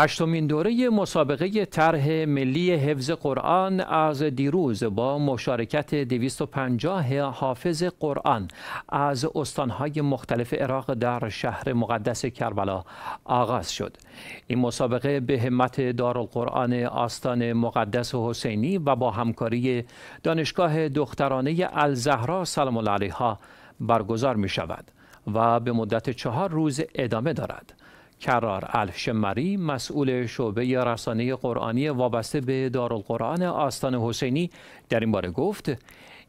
هشتمین دوره مسابقه طرح ملی حفظ قرآن از دیروز با مشارکت 250 حافظ قرآن از استانهای مختلف عراق در شهر مقدس کربلا آغاز شد. این مسابقه به همت دارالقرآن آستان مقدس حسینی و با همکاری دانشگاه دخترانه الزهرا سلام الله علیها برگزار می شود و به مدت چهار روز ادامه دارد. کرار الشمری مسئول شعبه رسانه قرآنی وابسته به دارالقرآن آستان حسینی در این باره گفت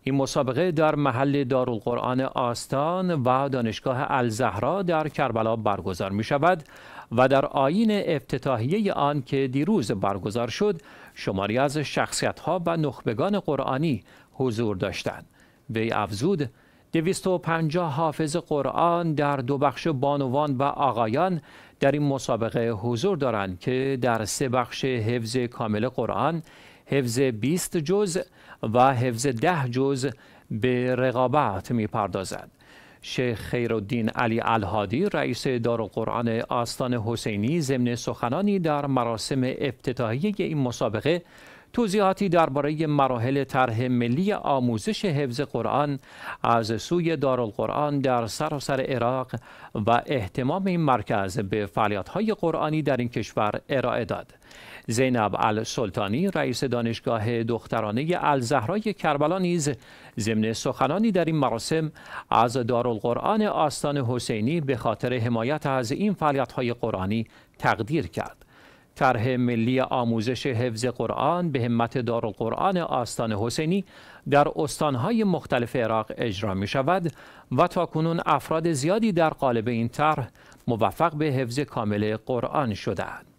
این مسابقه در محل دارالقرآن آستان و دانشگاه الزهرا در کربلا برگزار می شود و در آین افتتاحیه آن که دیروز برگزار شد شماری از شخصیت ها و نخبگان قرآنی حضور داشتند. وی افزود 250 حافظ قرآن در دو بخش بانوان و آقایان در این مسابقه حضور دارند که در سه بخش حفظ کامل قرآن، حفظ 20 جز و حفظ 10 جز به رقابت می پردازد. شیخ خیرالدین علی الهادی رئیس دار قرآن آستان حسینی ضمن سخنانی در مراسم افتتاحیه این مسابقه توضیحاتی درباره مراحل طرح ملی آموزش حفظ قرآن از سوی دارالقرآن در سراسر عراق و احتمام این مرکز به فعالیت‌های قرآنی در این کشور ارائه داد. زینب السلطانی رئیس دانشگاه دخترانه الزهرای کربلا نیز ضمن سخنانی در این مراسم از دارالقرآن آستان حسینی به خاطر حمایت از این فعالیت‌های قرآنی تقدیر کرد. طرح ملی آموزش حفظ قرآن به همت قرآن آستان حسینی در استانهای مختلف عراق اجرا می شود و تا کنون افراد زیادی در قالب این طرح موفق به حفظ کامل قرآن شدند.